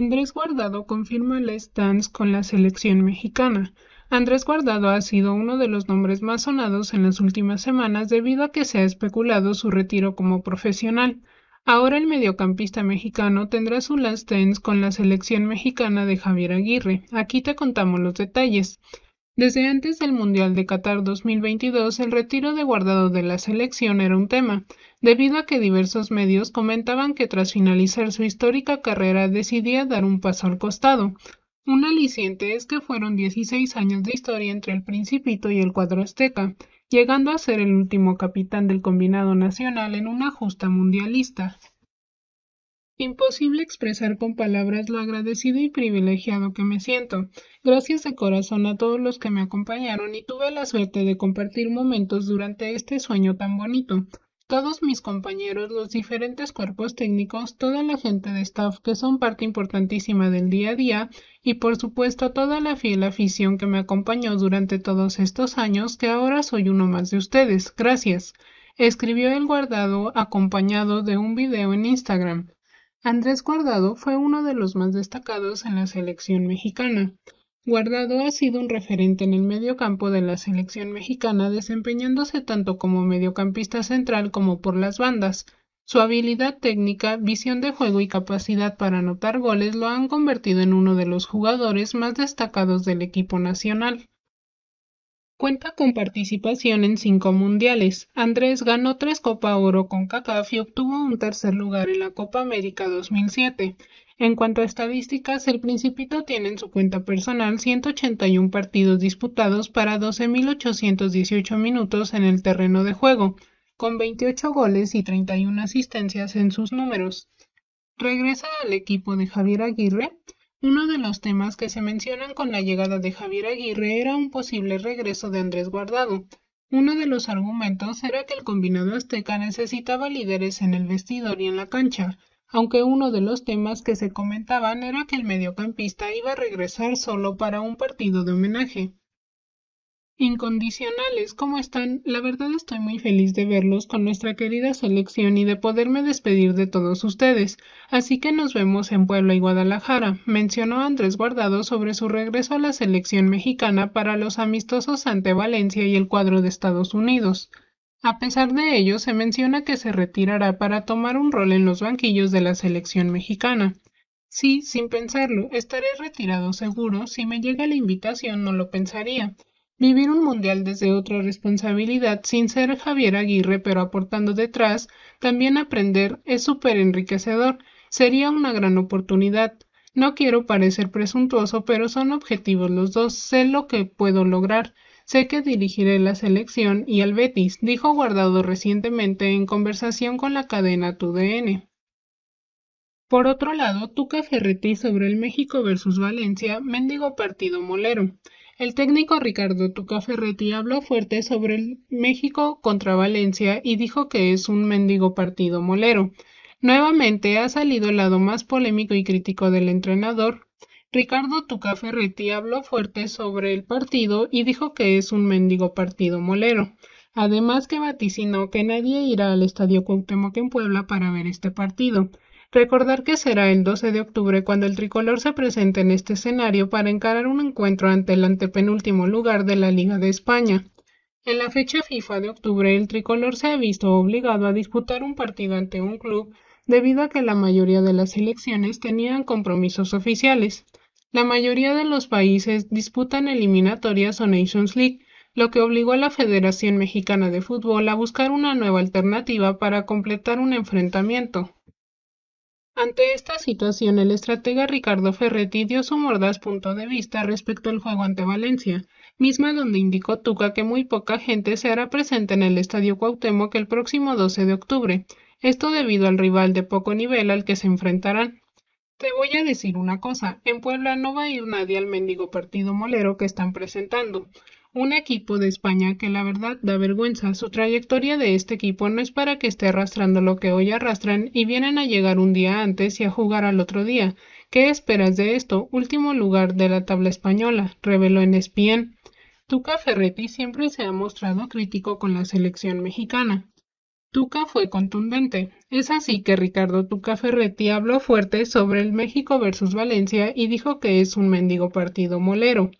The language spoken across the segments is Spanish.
Andrés Guardado confirma el dance con la selección mexicana. Andrés Guardado ha sido uno de los nombres más sonados en las últimas semanas debido a que se ha especulado su retiro como profesional. Ahora el mediocampista mexicano tendrá su last dance con la selección mexicana de Javier Aguirre. Aquí te contamos los detalles. Desde antes del Mundial de Qatar 2022, el retiro de guardado de la selección era un tema, debido a que diversos medios comentaban que tras finalizar su histórica carrera decidía dar un paso al costado. Un aliciente es que fueron 16 años de historia entre el Principito y el cuadro azteca, llegando a ser el último capitán del combinado nacional en una justa mundialista. Imposible expresar con palabras lo agradecido y privilegiado que me siento. Gracias de corazón a todos los que me acompañaron y tuve la suerte de compartir momentos durante este sueño tan bonito. Todos mis compañeros, los diferentes cuerpos técnicos, toda la gente de staff que son parte importantísima del día a día y por supuesto toda la fiel afición que me acompañó durante todos estos años que ahora soy uno más de ustedes. Gracias. Escribió el guardado acompañado de un video en Instagram. Andrés Guardado fue uno de los más destacados en la selección mexicana. Guardado ha sido un referente en el mediocampo de la selección mexicana, desempeñándose tanto como mediocampista central como por las bandas. Su habilidad técnica, visión de juego y capacidad para anotar goles lo han convertido en uno de los jugadores más destacados del equipo nacional. Cuenta con participación en cinco mundiales. Andrés ganó tres Copa Oro con CACAF y obtuvo un tercer lugar en la Copa América 2007. En cuanto a estadísticas, el Principito tiene en su cuenta personal 181 partidos disputados para 12.818 minutos en el terreno de juego, con 28 goles y 31 asistencias en sus números. Regresa al equipo de Javier Aguirre uno de los temas que se mencionan con la llegada de Javier Aguirre era un posible regreso de Andrés Guardado. Uno de los argumentos era que el combinado azteca necesitaba líderes en el vestidor y en la cancha, aunque uno de los temas que se comentaban era que el mediocampista iba a regresar solo para un partido de homenaje. Incondicionales, ¿cómo están? La verdad estoy muy feliz de verlos con nuestra querida selección y de poderme despedir de todos ustedes. Así que nos vemos en Puebla y Guadalajara, mencionó Andrés Guardado sobre su regreso a la selección mexicana para los amistosos ante Valencia y el cuadro de Estados Unidos. A pesar de ello, se menciona que se retirará para tomar un rol en los banquillos de la selección mexicana. Sí, sin pensarlo, estaré retirado seguro, si me llega la invitación no lo pensaría. Vivir un mundial desde otra responsabilidad sin ser Javier Aguirre pero aportando detrás, también aprender es súper enriquecedor, sería una gran oportunidad. No quiero parecer presuntuoso, pero son objetivos los dos, sé lo que puedo lograr. Sé que dirigiré la selección y al Betis, dijo Guardado recientemente en conversación con la cadena TUDN. Por otro lado, Tuca Ferretti sobre el México versus Valencia, mendigo partido molero. El técnico Ricardo Tuca habló fuerte sobre el México contra Valencia y dijo que es un mendigo partido molero. Nuevamente ha salido el lado más polémico y crítico del entrenador. Ricardo Tuca habló fuerte sobre el partido y dijo que es un mendigo partido molero. Además que vaticinó que nadie irá al Estadio Cuauhtémoc en Puebla para ver este partido. Recordar que será el 12 de octubre cuando el tricolor se presente en este escenario para encarar un encuentro ante el antepenúltimo lugar de la Liga de España. En la fecha FIFA de octubre, el tricolor se ha visto obligado a disputar un partido ante un club debido a que la mayoría de las selecciones tenían compromisos oficiales. La mayoría de los países disputan eliminatorias o Nations League, lo que obligó a la Federación Mexicana de Fútbol a buscar una nueva alternativa para completar un enfrentamiento. Ante esta situación, el estratega Ricardo Ferretti dio su mordaz punto de vista respecto al juego ante Valencia, misma donde indicó Tuca que muy poca gente se hará presente en el Estadio Cuauhtémoc el próximo 12 de octubre, esto debido al rival de poco nivel al que se enfrentarán. Te voy a decir una cosa, en Puebla no va a ir nadie al mendigo partido molero que están presentando un equipo de España que la verdad da vergüenza. Su trayectoria de este equipo no es para que esté arrastrando lo que hoy arrastran y vienen a llegar un día antes y a jugar al otro día. ¿Qué esperas de esto? Último lugar de la tabla española, reveló en Espien. Tuca Ferretti siempre se ha mostrado crítico con la selección mexicana. Tuca fue contundente. Es así que Ricardo Tuca Ferretti habló fuerte sobre el México versus Valencia y dijo que es un mendigo partido molero.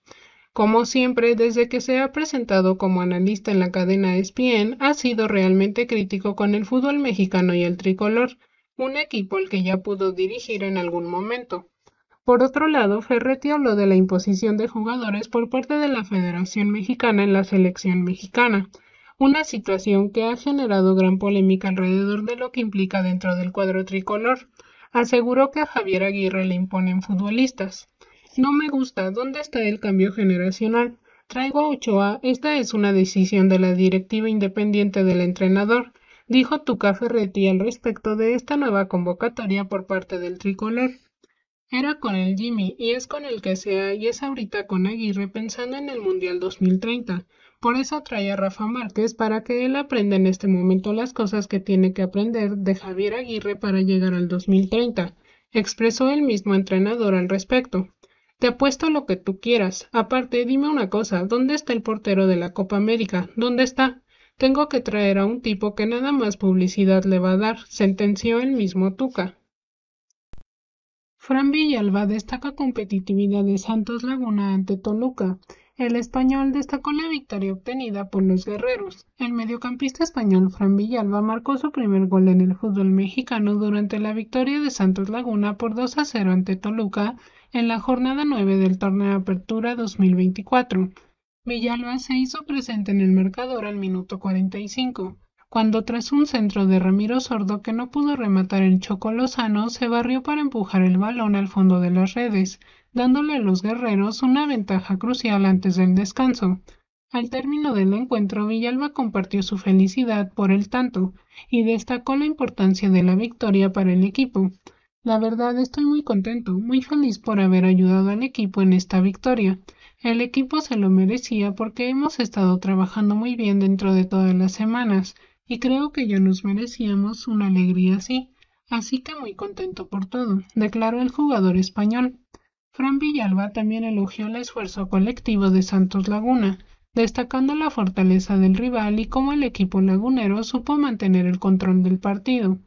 Como siempre, desde que se ha presentado como analista en la cadena ESPN, ha sido realmente crítico con el fútbol mexicano y el tricolor, un equipo al que ya pudo dirigir en algún momento. Por otro lado, Ferretti habló de la imposición de jugadores por parte de la Federación Mexicana en la selección mexicana, una situación que ha generado gran polémica alrededor de lo que implica dentro del cuadro tricolor. Aseguró que a Javier Aguirre le imponen futbolistas. No me gusta. ¿Dónde está el cambio generacional? Traigo a Ochoa. Esta es una decisión de la directiva independiente del entrenador, dijo Tuca Ferretti al respecto de esta nueva convocatoria por parte del tricolor. Era con el Jimmy y es con el que sea y es ahorita con Aguirre pensando en el Mundial 2030. Por eso trae a Rafa Márquez para que él aprenda en este momento las cosas que tiene que aprender de Javier Aguirre para llegar al 2030, expresó el mismo entrenador al respecto. Te apuesto lo que tú quieras. Aparte, dime una cosa, ¿dónde está el portero de la Copa América? ¿Dónde está? Tengo que traer a un tipo que nada más publicidad le va a dar, sentenció el mismo Tuca. Fran Villalba destaca competitividad de Santos Laguna ante Toluca. El español destacó la victoria obtenida por los guerreros. El mediocampista español Fran Villalba marcó su primer gol en el fútbol mexicano durante la victoria de Santos Laguna por 2 a 0 ante Toluca en la jornada 9 del torneo de Apertura 2024. Villalba se hizo presente en el marcador al minuto 45, cuando tras un centro de Ramiro Sordo que no pudo rematar el Choco se barrió para empujar el balón al fondo de las redes dándole a los guerreros una ventaja crucial antes del descanso. Al término del encuentro, Villalba compartió su felicidad por el tanto y destacó la importancia de la victoria para el equipo. La verdad estoy muy contento, muy feliz por haber ayudado al equipo en esta victoria. El equipo se lo merecía porque hemos estado trabajando muy bien dentro de todas las semanas y creo que ya nos merecíamos una alegría así. Así que muy contento por todo, declaró el jugador español. Fran Villalba también elogió el esfuerzo colectivo de Santos Laguna, destacando la fortaleza del rival y cómo el equipo lagunero supo mantener el control del partido.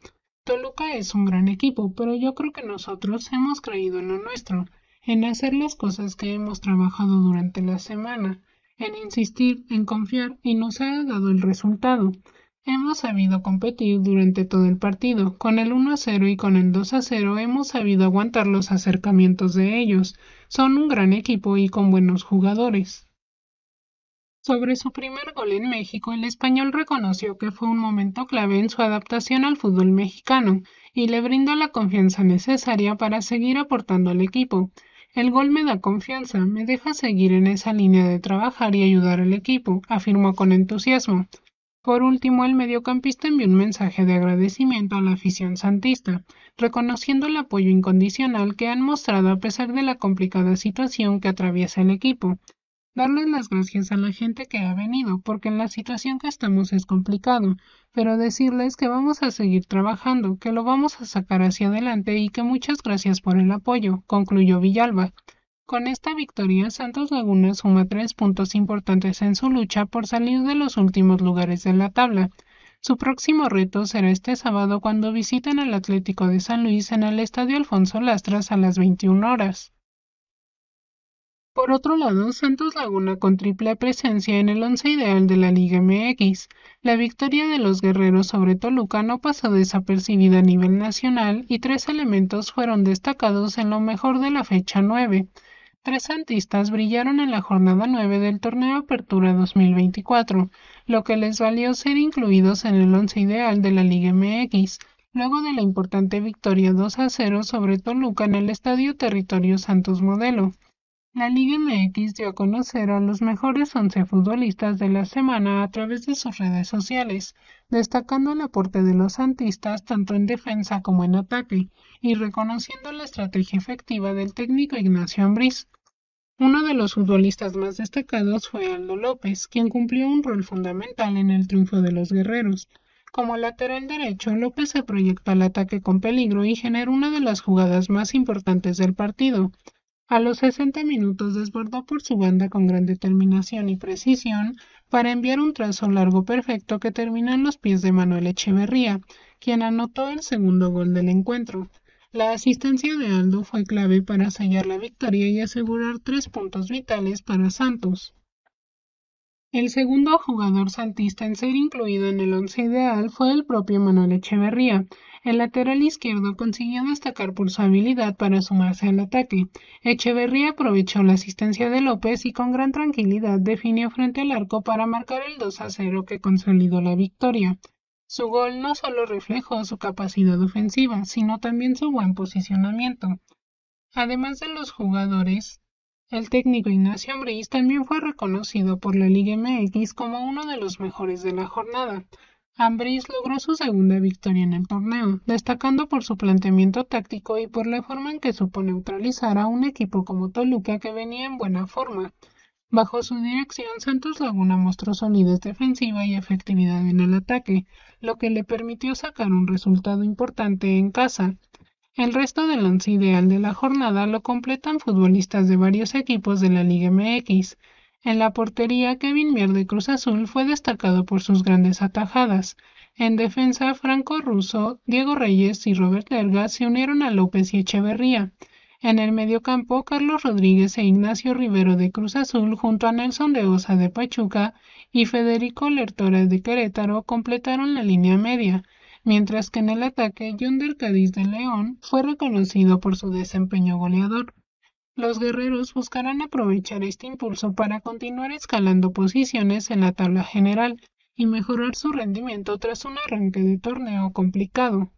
Toluca es un gran equipo, pero yo creo que nosotros hemos creído en lo nuestro, en hacer las cosas que hemos trabajado durante la semana, en insistir, en confiar y nos ha dado el resultado. Hemos sabido competir durante todo el partido. Con el 1 a 0 y con el 2 a 0 hemos sabido aguantar los acercamientos de ellos. Son un gran equipo y con buenos jugadores. Sobre su primer gol en México, el español reconoció que fue un momento clave en su adaptación al fútbol mexicano y le brindó la confianza necesaria para seguir aportando al equipo. El gol me da confianza, me deja seguir en esa línea de trabajar y ayudar al equipo, afirmó con entusiasmo. Por último, el mediocampista envió un mensaje de agradecimiento a la afición santista, reconociendo el apoyo incondicional que han mostrado a pesar de la complicada situación que atraviesa el equipo. Darles las gracias a la gente que ha venido, porque en la situación que estamos es complicado, pero decirles que vamos a seguir trabajando, que lo vamos a sacar hacia adelante y que muchas gracias por el apoyo, concluyó Villalba. Con esta victoria, Santos Laguna suma tres puntos importantes en su lucha por salir de los últimos lugares de la tabla. Su próximo reto será este sábado cuando visiten al Atlético de San Luis en el Estadio Alfonso Lastras a las 21 horas. Por otro lado, Santos Laguna con triple presencia en el once ideal de la Liga MX. La victoria de los guerreros sobre Toluca no pasó desapercibida a nivel nacional y tres elementos fueron destacados en lo mejor de la fecha 9. Tres santistas brillaron en la jornada 9 del torneo Apertura 2024, lo que les valió ser incluidos en el once ideal de la Liga MX, luego de la importante victoria 2 a 0 sobre Toluca en el Estadio Territorio Santos Modelo. La Liga MX dio a conocer a los mejores once futbolistas de la semana a través de sus redes sociales, destacando el aporte de los santistas tanto en defensa como en ataque y reconociendo la estrategia efectiva del técnico Ignacio Ambriz. Uno de los futbolistas más destacados fue Aldo López, quien cumplió un rol fundamental en el triunfo de los guerreros. Como lateral derecho, López se proyectó al ataque con peligro y generó una de las jugadas más importantes del partido, a los 60 minutos desbordó por su banda con gran determinación y precisión para enviar un trazo largo perfecto que termina en los pies de Manuel Echeverría, quien anotó el segundo gol del encuentro. La asistencia de Aldo fue clave para sellar la victoria y asegurar tres puntos vitales para Santos. El segundo jugador saltista en ser incluido en el once ideal fue el propio Manuel Echeverría. El lateral izquierdo consiguió destacar por su habilidad para sumarse al ataque. Echeverría aprovechó la asistencia de López y con gran tranquilidad definió frente al arco para marcar el 2 a 0 que consolidó la victoria. Su gol no solo reflejó su capacidad ofensiva, sino también su buen posicionamiento. Además de los jugadores, el técnico Ignacio Ambriz también fue reconocido por la Liga MX como uno de los mejores de la jornada. Ambriz logró su segunda victoria en el torneo, destacando por su planteamiento táctico y por la forma en que supo neutralizar a un equipo como Toluca que venía en buena forma. Bajo su dirección, Santos Laguna mostró solidez defensiva y efectividad en el ataque, lo que le permitió sacar un resultado importante en casa. El resto del once ideal de la jornada lo completan futbolistas de varios equipos de la Liga MX. En la portería, Kevin Mier de Cruz Azul fue destacado por sus grandes atajadas. En defensa, Franco Russo, Diego Reyes y Robert Lerga se unieron a López y Echeverría. En el mediocampo, Carlos Rodríguez e Ignacio Rivero de Cruz Azul junto a Nelson de Osa de Pachuca y Federico Lertora de Querétaro completaron la línea media mientras que en el ataque Yunder Cadiz de León fue reconocido por su desempeño goleador. Los guerreros buscarán aprovechar este impulso para continuar escalando posiciones en la tabla general y mejorar su rendimiento tras un arranque de torneo complicado.